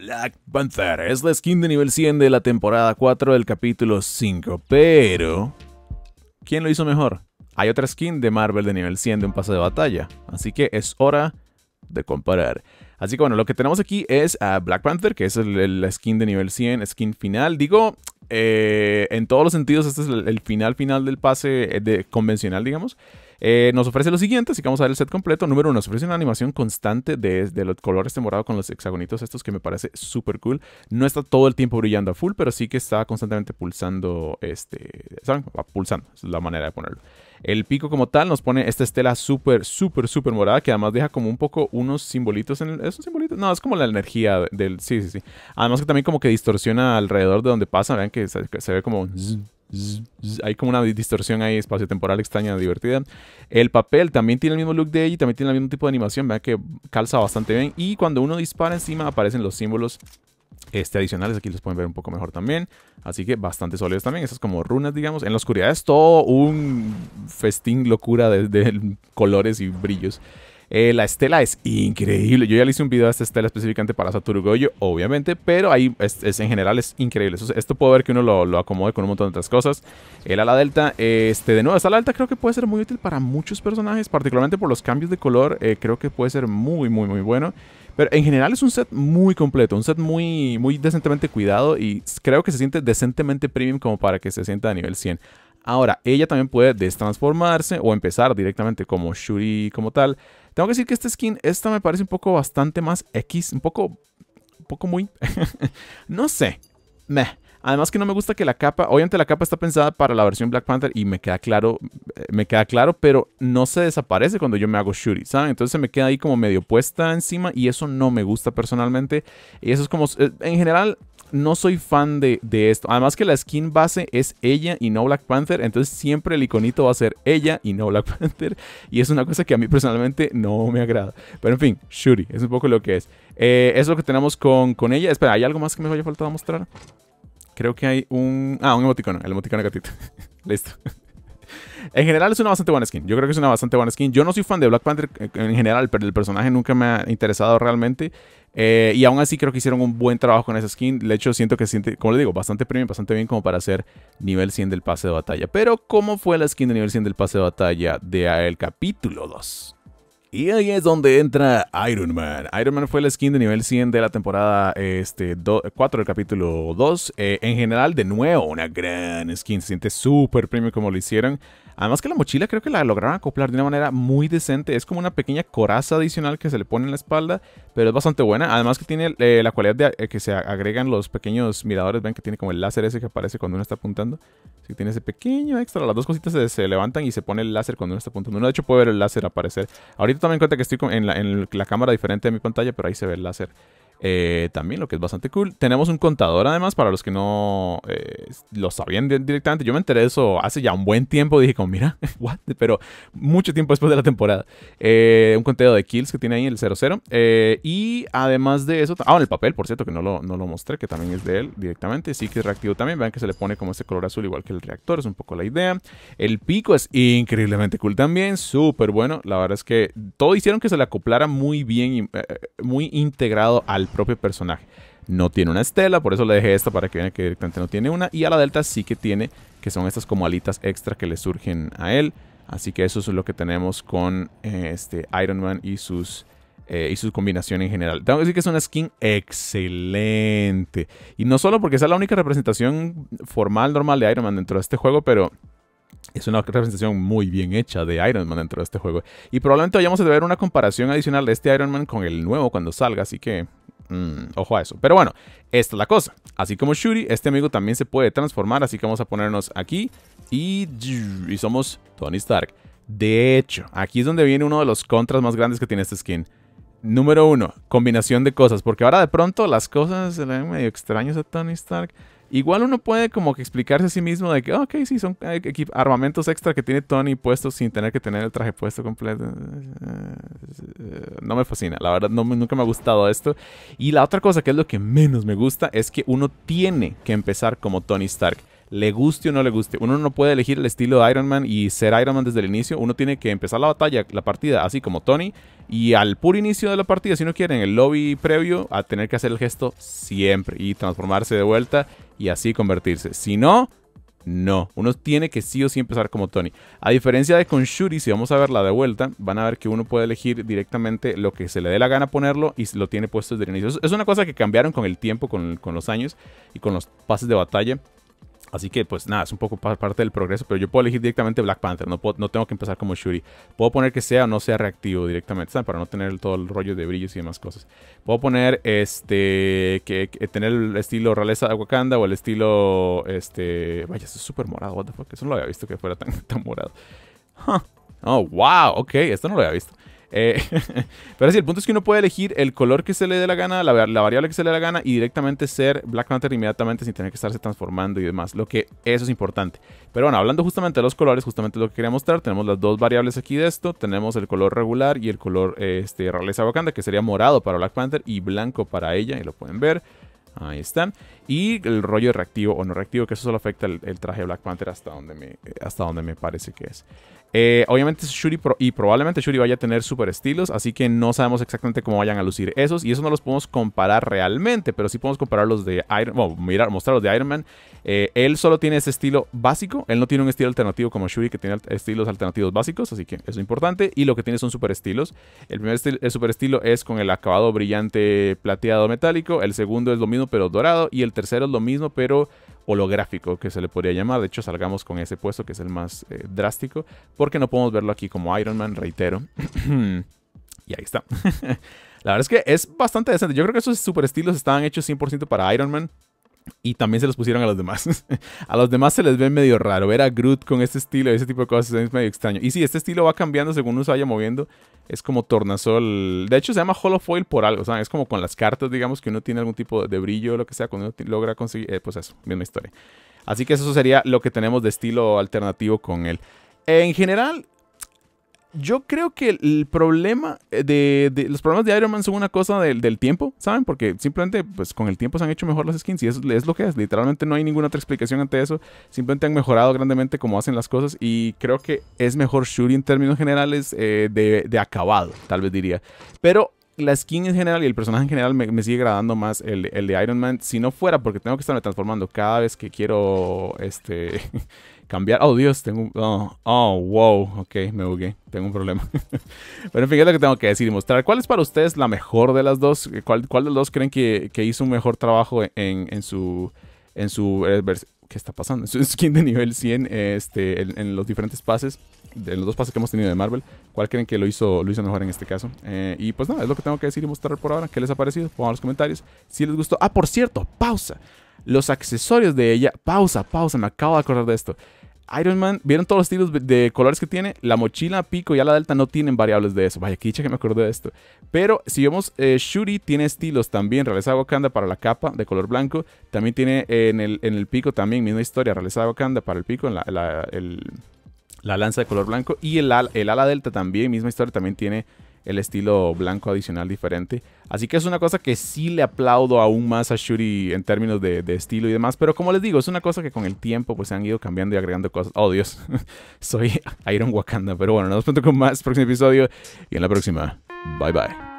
Black Panther es la skin de nivel 100 de la temporada 4 del capítulo 5, pero... ¿Quién lo hizo mejor? Hay otra skin de Marvel de nivel 100 de un pase de batalla, así que es hora de comparar. Así que bueno, lo que tenemos aquí es a Black Panther, que es la skin de nivel 100, skin final. Digo, eh, en todos los sentidos, este es el, final final del pase eh, de, convencional, digamos. Eh, nos ofrece lo siguiente, así que vamos a ver el set completo. Número uno, nos ofrece una animación constante de, los colores de morado con los hexagonitos estos que me parece súper cool. No está todo el tiempo brillando a full, pero sí que está constantemente pulsando, este, ¿saben? Va pulsando, es la manera de ponerlo. El pico como tal nos pone esta estela súper, súper, súper morada que además deja como un poco unos simbolitos en el... ¿Es un simbolito? No, es como la energía del... Sí, sí, sí. Además que también como que distorsiona alrededor de donde pasa. Vean que se, ve como... Un hay como una distorsión ahí espacio temporal extraña, divertida. El papel también tiene el mismo look de ella y también tiene el mismo tipo de animación, vea que calza bastante bien. Y cuando uno dispara encima aparecen los símbolos este, adicionales, aquí los pueden ver un poco mejor también. Así que bastante sólidos también. Esas como runas, digamos. En la oscuridad es todo un festín locura de colores y brillos. Eh, la estela es increíble. Yo ya le hice un video a esta estela específicamente para Satoru Goyo, obviamente, pero ahí es, en general es increíble. esto puedo ver que uno lo, acomode con un montón de otras cosas. El ala delta, este, de nuevo, esta ala delta creo que puede ser muy útil para muchos personajes, particularmente por los cambios de color. Eh, creo que puede ser muy, muy, muy bueno. Pero en general es un set muy completo, un set muy, muy decentemente cuidado y creo que se siente decentemente premium como para que se sienta a nivel 100. Ahora, ella también puede destransformarse o empezar directamente como Shuri como tal. Tengo que decir que esta skin, esta me parece un poco bastante más X, un poco, un poco muy, no sé, meh. Además que no me gusta que la capa, obviamente la capa está pensada para la versión Black Panther y me queda claro, eh, me queda claro, pero no se desaparece cuando yo me hago Shuri, ¿saben? Entonces se me queda ahí como medio puesta encima y eso no me gusta personalmente. Y eso es como, eh, en general, no soy fan de, de, esto. Además que la skin base es ella y no Black Panther. Entonces siempre el iconito va a ser ella y no Black Panther. Y es una cosa que a mí personalmente no me agrada. Pero en fin, Shuri, es un poco lo que es. Eh, es lo que tenemos con, con ella. Espera, ¿hay algo más que me haya faltado mostrar? Creo que hay un... Ah, un emoticono. El emoticono gatito. Listo en general es una bastante buena skin. Yo creo que es una bastante buena skin. Yo no soy fan de Black Panther en general, pero el personaje nunca me ha interesado realmente. Eh, y aún así creo que hicieron un buen trabajo con esa skin. De hecho, siento que siente, como le digo, bastante premium, bastante bien como para hacer nivel 100 del pase de batalla. Pero, ¿cómo fue la skin de nivel 100 del pase de batalla de el capítulo 2? Y ahí es donde entra Iron Man. Iron Man fue la skin de nivel 100 de la temporada este, 4 del capítulo 2. Eh, en general, de nuevo, una gran skin. Se siente súper premium como lo hicieron. Además que la mochila creo que la lograron acoplar de una manera muy decente. Es como una pequeña coraza adicional que se le pone en la espalda, pero es bastante buena. Además que tiene eh, la cualidad de eh, que se agregan los pequeños miradores. Ven que tiene como el láser ese que aparece cuando uno está apuntando. Así que tiene ese pequeño extra. Las dos cositas se, levantan y se pone el láser cuando uno está apuntando. Uno de hecho puede ver el láser aparecer. Ahorita también cuenta que estoy en la cámara diferente de mi pantalla, pero ahí se ve el láser eh, también, lo que es bastante cool. Tenemos un contador, además, para los que no eh, lo sabían directamente. Yo me enteré de eso hace ya un buen tiempo. Dije, como, mira, Pero mucho tiempo después de la temporada. Eh, un conteo de kills que tiene ahí en el 00. y además de eso, ah, en el papel, por cierto, que no lo, no lo mostré, que también es de él directamente. Sí que es reactivo también. Vean que se le pone como este color azul, igual que el reactor. Es un poco la idea. El pico es increíblemente cool también. Súper bueno. La verdad es que todo hicieron que se le acoplara muy bien muy integrado al propio personaje. No tiene una estela, por eso le dejé esta para que vean que directamente no tiene una. Y a la delta sí que tiene, que son estas como alitas extra que le surgen a él. Así que eso es lo que tenemos con eh, este Iron Man y sus... Eh, y su combinación en general. Tengo que decir que es una skin excelente. Y no solo porque es la única representación formal, normal de Iron Man dentro de este juego, pero es una representación muy bien hecha de Iron Man dentro de este juego. Y probablemente vayamos a ver una comparación adicional de este Iron Man con el nuevo cuando salga, así que Mm, ojo a eso. Pero bueno, esta es la cosa. Así como Shuri, este amigo también se puede transformar, así que vamos a ponernos aquí y, y somos Tony Stark. De hecho, aquí es donde viene uno de los contras más grandes que tiene esta skin. Número uno, combinación de cosas, porque ahora de pronto las cosas se le ven medio extrañas a Tony Stark. Igual uno puede como que explicarse a sí mismo de que, ok, sí, son eh, armamentos extra que tiene Tony puestos sin tener que tener el traje puesto completo. No me fascina, la verdad, nunca me ha gustado esto. Y la otra cosa que es lo que menos me gusta es que uno tiene que empezar como Tony Stark le guste o no le guste. Uno no puede elegir el estilo de Iron Man y ser Iron Man desde el inicio. Uno tiene que empezar la batalla, la partida, así como Tony. Y al puro inicio de la partida, si uno quiere, en el lobby previo, a tener que hacer el gesto siempre y transformarse de vuelta y así convertirse. Si no, no. Uno tiene que sí o sí empezar como Tony. A diferencia de con Shuri, si vamos a verla de vuelta, van a ver que uno puede elegir directamente lo que se le dé la gana ponerlo y lo tiene puesto desde el inicio. Es una cosa que cambiaron con el tiempo, con, con los años y con los pases de batalla. Así que pues nada, es un poco parte del progreso, pero yo puedo elegir directamente Black Panther, no, no tengo que empezar como Shuri. Puedo poner que sea o no sea reactivo directamente, ¿sabes? para no tener todo el rollo de brillos y demás cosas. Puedo poner este que, tener el estilo realeza de Wakanda o el estilo este, vaya, esto es súper morado, what the fuck, eso no lo había visto que fuera tan, tan morado. Oh, wow, ok, esto no lo había visto. Eh, pero sí, el punto es que uno puede elegir el color que se le dé la gana, la, variable que se le dé la gana y directamente ser Black Panther inmediatamente sin tener que estarse transformando y demás. Lo que eso es importante. Pero bueno, hablando justamente de los colores, justamente lo que quería mostrar, tenemos las dos variables aquí de esto. Tenemos el color regular y el color este, Wakanda, que sería morado para Black Panther y blanco para ella, y lo pueden ver. Ahí están. Y el rollo reactivo o no reactivo, que eso solo afecta el, traje de Black Panther hasta donde me, eh, hasta donde me parece que es. Eh, obviamente Shuri y probablemente Shuri vaya a tener super estilos, así que no sabemos exactamente cómo vayan a lucir esos y eso no los podemos comparar realmente, pero sí podemos Compararlos de Iron Man, bueno, eh, mirar, de Iron Man. él solo tiene ese estilo básico, él no tiene un estilo alternativo como Shuri que tiene estilos alternativos básicos, así que eso es importante y lo que tiene son super estilos. El primer super estilo es con el acabado brillante plateado metálico, el segundo es lo mismo pero dorado y el tercero es lo mismo pero holográfico que se le podría llamar. De hecho, salgamos con ese puesto que es el más eh, drástico, porque no podemos verlo aquí como Iron Man, reitero. y ahí está. La verdad es que es bastante decente. Yo creo que esos super estilos estaban hechos 100% para Iron Man. Y también se los pusieron a los demás. a los demás se les ve medio raro. Ver a Groot con este estilo, ese tipo de cosas es medio extraño. Y sí, este estilo va cambiando según uno se vaya moviendo. Es como tornasol. De hecho, se llama Hollow Foil por algo. sea, Es como con las cartas, digamos, que uno tiene algún tipo de brillo, O lo que sea, cuando uno logra conseguir. Eh, pues eso, misma historia. Así que eso sería lo que tenemos de estilo alternativo con él. En general, yo creo que el problema eh, de, los problemas de Iron Man son una cosa del, tiempo, ¿saben? Porque simplemente pues con el tiempo se han hecho mejor las skins y es, es lo que es. Literalmente no hay ninguna otra explicación ante eso. Simplemente han mejorado grandemente como hacen las cosas y creo que es mejor Shuri en términos generales eh, de, acabado, tal vez diría. Pero la skin en general y el personaje en general me, sigue agradando más el, el, de Iron Man. Si no fuera porque tengo que estarme transformando cada vez que quiero este Cambiar. Oh, Dios, tengo oh, oh, wow. Ok, me bugué. Tengo un problema. Pero en fin, es lo que tengo que decir y mostrar. ¿Cuál es para ustedes la mejor de las dos? Eh, ¿Cuál, de los dos creen que, hizo un mejor trabajo en, su. En su eh, ¿Qué está pasando? En su skin de nivel 100 eh, este, en, los diferentes pases. De los dos pases que hemos tenido de Marvel. ¿Cuál creen que lo hizo, lo hizo mejor en este caso? y pues nada, es lo que tengo que decir y mostrar por ahora. ¿Qué les ha parecido? Pongan los comentarios. Si les gustó. Ah, por cierto, pausa los accesorios de ella. Pausa, pausa, me acabo de acordar de esto. Iron Man, ¿vieron todos los estilos de colores que tiene? La mochila, pico y ala delta no tienen variables de eso. Vaya, quicha que me acordé de esto. Pero si vemos, eh, Shuri tiene estilos también. realizado Wakanda para la capa de color blanco. También tiene eh, en, el, en, el, pico también, misma historia. Realizado Wakanda para el pico, en la, lanza de color blanco. Y el, el ala delta también, misma historia, también tiene el estilo blanco adicional diferente. Así que es una cosa que sí le aplaudo aún más a Shuri en términos de, estilo y demás. Pero como les digo, es una cosa que con el tiempo pues se han ido cambiando y agregando cosas. Oh Dios, soy Iron Wakanda. Pero bueno, nos vemos con más próximo episodio y en la próxima. Bye bye.